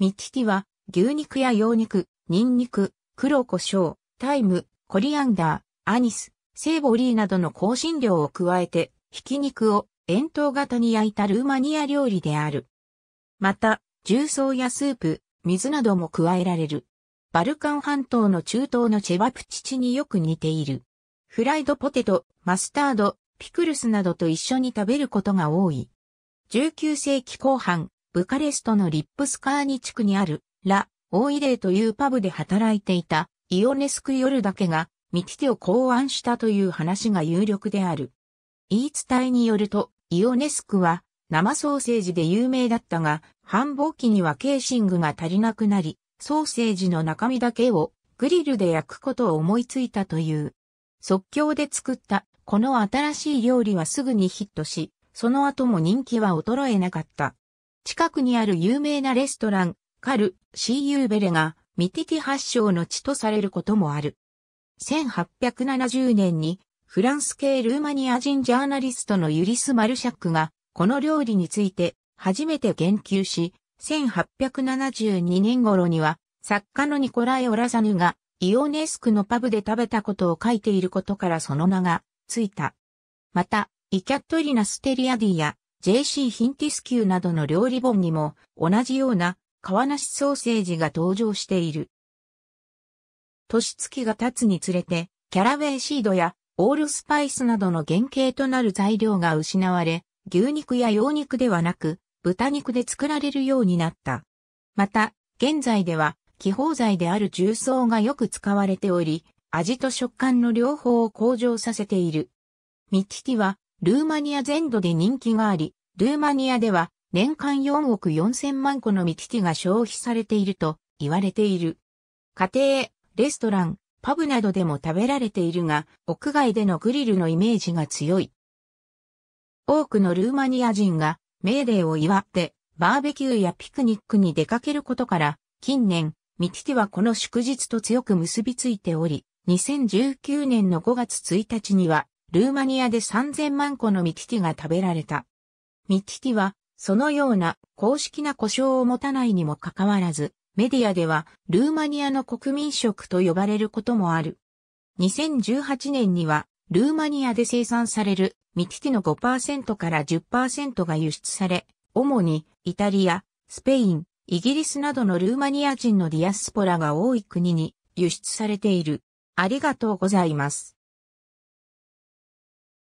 ミチティは、牛肉や羊肉、ニンニク、黒胡椒、タイム、コリアンダー、アニス、セーボリーなどの香辛料を加えて、ひき肉を円筒型に焼いたルーマニア料理である。また、重曹やスープ、水なども加えられる。バルカン半島の中東のチェバプチチによく似ている。フライドポテト、マスタード、ピクルスなどと一緒に食べることが多い。19世紀後半、ブカレストのリップスカーニ地区にある、ラ・オイレイというパブで働いていた、イオネスク・ヨルけが、ミティテを考案したという話が有力である。言い伝えによると、イオネスクは、生ソーセージで有名だったが、繁忙期にはケーシングが足りなくなり、ソーセージの中身だけをグリルで焼くことを思いついたという。即興で作ったこの新しい料理はすぐにヒットし、その後も人気は衰えなかった。近くにある有名なレストラン、カル・シーユーベレが、ミティティ発祥の地とされることもある。1870年に、フランス系ルーマニア人ジャーナリストのユリス・マルシャックが、この料理について、初めて言及し、1872年頃には、作家のニコライ・オラザヌが、イオネスクのパブで食べたことを書いていることからその名が、ついた。また、イキャットリナ・ステリアディや、JC ヒンティスキューなどの料理本にも同じような皮なしソーセージが登場している。年月が経つにつれて、キャラウェイシードやオールスパイスなどの原型となる材料が失われ、牛肉や羊肉ではなく、豚肉で作られるようになった。また、現在では、気泡剤である重曹がよく使われており、味と食感の両方を向上させている。ミッチティは、ルーマニア全土で人気があり、ルーマニアでは年間4億4 0万個のミキティが消費されていると言われている。家庭、レストラン、パブなどでも食べられているが、屋外でのグリルのイメージが強い。多くのルーマニア人が、メーデーを祝って、バーベキューやピクニックに出かけることから、近年、ミキティはこの祝日と強く結びついており、2019年の5月1日には、ルーマニアで3000万個のミティティが食べられた。ミティティは、そのような公式な故障を持たないにもかかわらず、メディアではルーマニアの国民食と呼ばれることもある。2018年には、ルーマニアで生産されるミティティの5%から10%が輸出され、主にイタリア、スペイン、イギリスなどのルーマニア人のディアスポラが多い国に輸出されている。ありがとうございます。